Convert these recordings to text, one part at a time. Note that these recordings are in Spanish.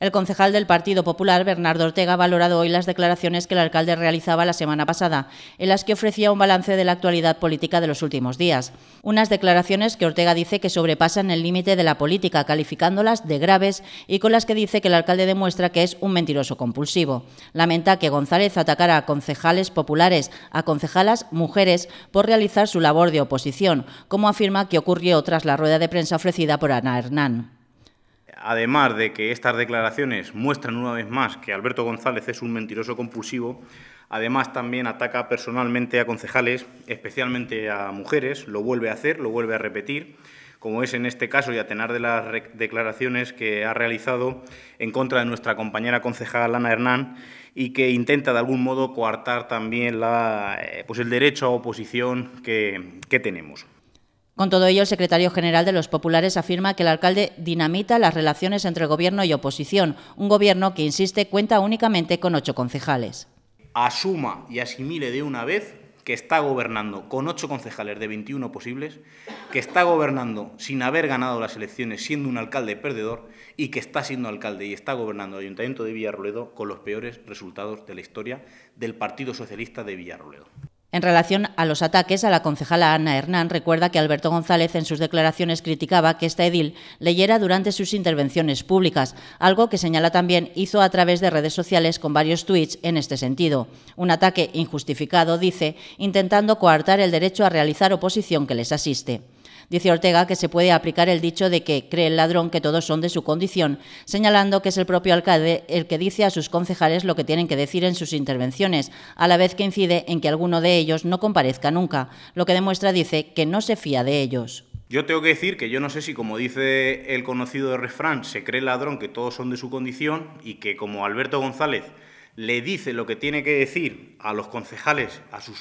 El concejal del Partido Popular, Bernardo Ortega, ha valorado hoy las declaraciones que el alcalde realizaba la semana pasada, en las que ofrecía un balance de la actualidad política de los últimos días. Unas declaraciones que Ortega dice que sobrepasan el límite de la política, calificándolas de graves y con las que dice que el alcalde demuestra que es un mentiroso compulsivo. Lamenta que González atacara a concejales populares, a concejalas mujeres, por realizar su labor de oposición, como afirma que ocurrió tras la rueda de prensa ofrecida por Ana Hernán además de que estas declaraciones muestran una vez más que Alberto González es un mentiroso compulsivo, además también ataca personalmente a concejales, especialmente a mujeres, lo vuelve a hacer, lo vuelve a repetir, como es en este caso y a tener de las declaraciones que ha realizado en contra de nuestra compañera concejal Ana Hernán y que intenta de algún modo coartar también eh, pues el derecho a oposición que tenemos. Con todo ello, el secretario general de los populares afirma que el alcalde dinamita las relaciones entre gobierno y oposición, un gobierno que, insiste, cuenta únicamente con ocho concejales. Asuma y asimile de una vez que está gobernando con ocho concejales de 21 posibles, que está gobernando sin haber ganado las elecciones siendo un alcalde perdedor y que está siendo alcalde y está gobernando el Ayuntamiento de Villarroledo con los peores resultados de la historia del Partido Socialista de Villarroledo. En relación a los ataques a la concejala Ana Hernán, recuerda que Alberto González en sus declaraciones criticaba que esta edil leyera durante sus intervenciones públicas, algo que señala también hizo a través de redes sociales con varios tweets en este sentido. Un ataque injustificado, dice, intentando coartar el derecho a realizar oposición que les asiste. Dice Ortega que se puede aplicar el dicho de que cree el ladrón que todos son de su condición, señalando que es el propio alcalde el que dice a sus concejales lo que tienen que decir en sus intervenciones, a la vez que incide en que alguno de ellos no comparezca nunca, lo que demuestra, dice, que no se fía de ellos. Yo tengo que decir que yo no sé si, como dice el conocido refrán, se cree el ladrón que todos son de su condición y que como Alberto González le dice lo que tiene que decir a los concejales, a sus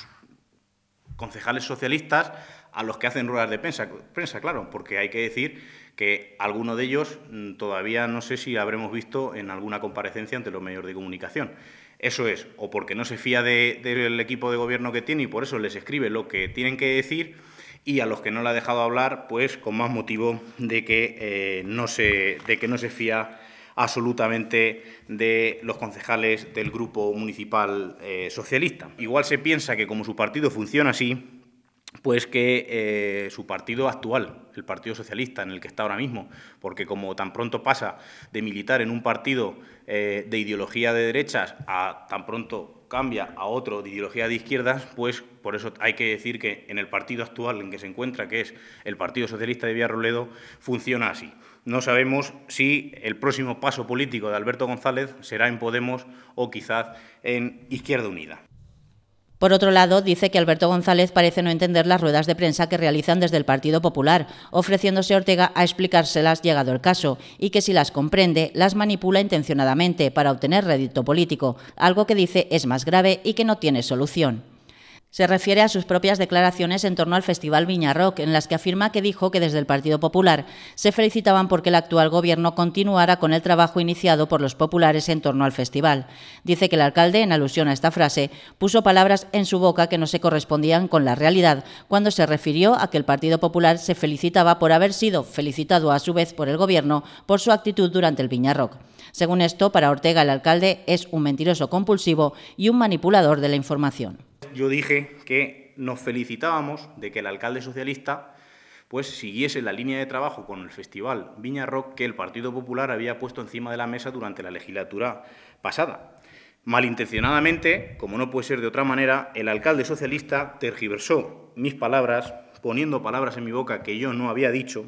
concejales socialistas a los que hacen ruedas de prensa, prensa, claro, porque hay que decir que alguno de ellos mm, todavía no sé si habremos visto en alguna comparecencia ante los medios de comunicación. Eso es, o porque no se fía del equipo de gobierno que tiene y por eso les escribe lo que tienen que decir, y a los que no le ha dejado hablar, pues con más motivo de que, eh, no, se, de que no se fía absolutamente de los concejales del grupo municipal eh, socialista. Igual se piensa que como su partido funciona así, pues que eh, su partido actual, el Partido Socialista, en el que está ahora mismo, porque como tan pronto pasa de militar en un partido eh, de ideología de derechas a tan pronto cambia a otro de ideología de izquierdas, pues por eso hay que decir que en el partido actual en que se encuentra, que es el Partido Socialista de Villarroledo, funciona así no sabemos si el próximo paso político de Alberto González será en Podemos o quizás en Izquierda Unida. Por otro lado, dice que Alberto González parece no entender las ruedas de prensa que realizan desde el Partido Popular, ofreciéndose Ortega a explicárselas llegado el caso, y que si las comprende, las manipula intencionadamente para obtener rédito político, algo que dice es más grave y que no tiene solución. Se refiere a sus propias declaraciones en torno al Festival Viñarrock, en las que afirma que dijo que desde el Partido Popular se felicitaban porque el actual gobierno continuara con el trabajo iniciado por los populares en torno al festival. Dice que el alcalde, en alusión a esta frase, puso palabras en su boca que no se correspondían con la realidad cuando se refirió a que el Partido Popular se felicitaba por haber sido felicitado a su vez por el gobierno por su actitud durante el Viñarrock. Según esto, para Ortega el alcalde es un mentiroso compulsivo y un manipulador de la información. Yo dije que nos felicitábamos de que el alcalde socialista pues siguiese la línea de trabajo con el festival Viña Rock que el Partido Popular había puesto encima de la mesa durante la legislatura pasada. Malintencionadamente, como no puede ser de otra manera, el alcalde socialista tergiversó mis palabras, poniendo palabras en mi boca que yo no había dicho,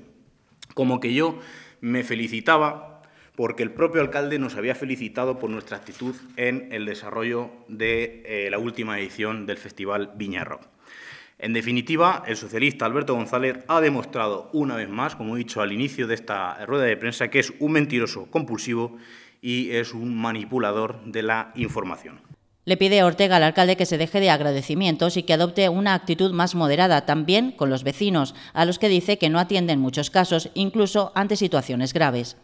como que yo me felicitaba porque el propio alcalde nos había felicitado por nuestra actitud en el desarrollo de eh, la última edición del Festival Viñarro. En definitiva, el socialista Alberto González ha demostrado una vez más, como he dicho al inicio de esta rueda de prensa, que es un mentiroso compulsivo y es un manipulador de la información. Le pide a Ortega al alcalde que se deje de agradecimientos y que adopte una actitud más moderada también con los vecinos, a los que dice que no atienden muchos casos, incluso ante situaciones graves.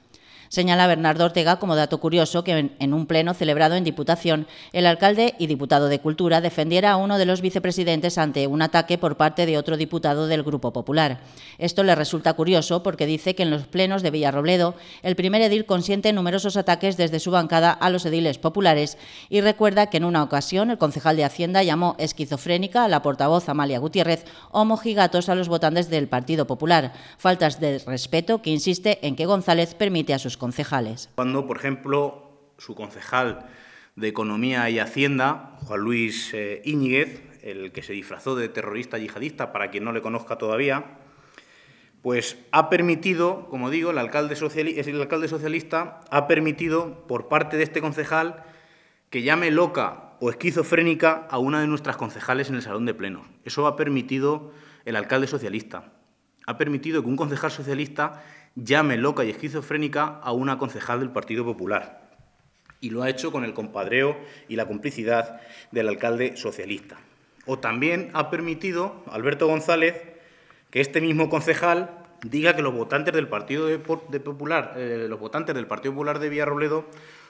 Señala Bernardo Ortega como dato curioso que en un pleno celebrado en Diputación, el alcalde y diputado de Cultura defendiera a uno de los vicepresidentes ante un ataque por parte de otro diputado del Grupo Popular. Esto le resulta curioso porque dice que en los plenos de Villarrobledo, el primer edil consiente numerosos ataques desde su bancada a los ediles populares y recuerda que en una ocasión el concejal de Hacienda llamó esquizofrénica a la portavoz Amalia Gutiérrez o mojigatos a los votantes del Partido Popular, faltas de respeto que insiste en que González permite a sus concejales. Cuando, por ejemplo, su concejal de Economía y Hacienda, Juan Luis Iñiguez, eh, el que se disfrazó de terrorista yihadista, para quien no le conozca todavía, pues ha permitido, como digo, el alcalde, el alcalde socialista ha permitido por parte de este concejal que llame loca o esquizofrénica a una de nuestras concejales en el salón de plenos. Eso ha permitido el alcalde socialista. Ha permitido que un concejal socialista llame loca y esquizofrénica a una concejal del Partido Popular. Y lo ha hecho con el compadreo y la complicidad del alcalde socialista. O también ha permitido Alberto González que este mismo concejal diga que los votantes del Partido Popular, eh, los votantes del Partido Popular de Villarrobledo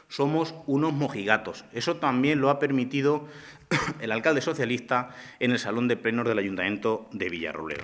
somos unos mojigatos. Eso también lo ha permitido el alcalde socialista en el salón de plenos del Ayuntamiento de Villarrobledo.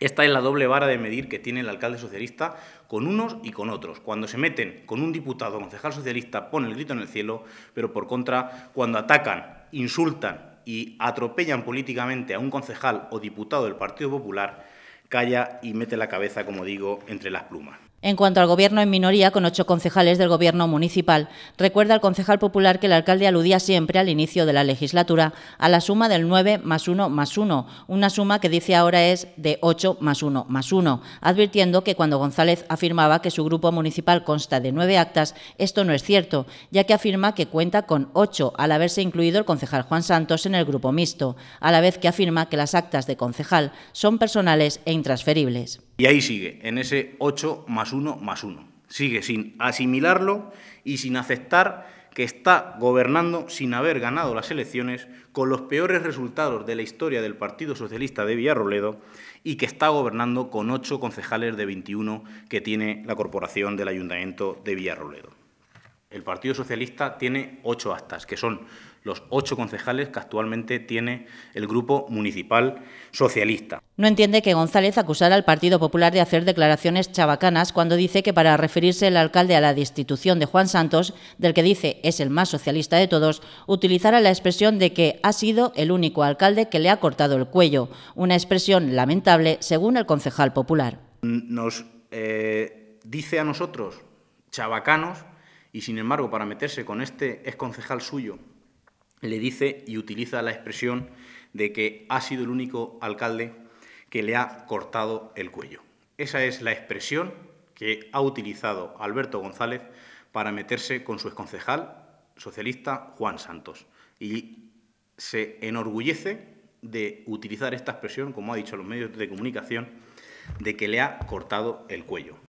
Esta es la doble vara de medir que tiene el alcalde socialista con unos y con otros. Cuando se meten con un diputado o concejal socialista pone el grito en el cielo, pero por contra, cuando atacan, insultan y atropellan políticamente a un concejal o diputado del Partido Popular, calla y mete la cabeza, como digo, entre las plumas. En cuanto al gobierno en minoría, con ocho concejales del gobierno municipal, recuerda al concejal popular que el alcalde aludía siempre al inicio de la legislatura a la suma del 9 más 1 más 1, una suma que dice ahora es de 8 más 1 más 1, advirtiendo que cuando González afirmaba que su grupo municipal consta de nueve actas, esto no es cierto, ya que afirma que cuenta con ocho al haberse incluido el concejal Juan Santos en el grupo mixto, a la vez que afirma que las actas de concejal son personales e intransferibles. Y ahí sigue, en ese 8 más 1 más 1. Sigue sin asimilarlo y sin aceptar que está gobernando sin haber ganado las elecciones, con los peores resultados de la historia del Partido Socialista de Villarroledo y que está gobernando con ocho concejales de 21 que tiene la corporación del Ayuntamiento de Villarroledo. El Partido Socialista tiene ocho actas, que son los ocho concejales que actualmente tiene el grupo municipal socialista. No entiende que González acusara al Partido Popular de hacer declaraciones chabacanas cuando dice que para referirse el alcalde a la destitución de Juan Santos, del que dice es el más socialista de todos, utilizará la expresión de que ha sido el único alcalde que le ha cortado el cuello, una expresión lamentable según el concejal popular. Nos eh, dice a nosotros chabacanos y sin embargo para meterse con este concejal suyo le dice y utiliza la expresión de que ha sido el único alcalde que le ha cortado el cuello. Esa es la expresión que ha utilizado Alberto González para meterse con su exconcejal socialista Juan Santos. Y se enorgullece de utilizar esta expresión, como ha dicho los medios de comunicación, de que le ha cortado el cuello.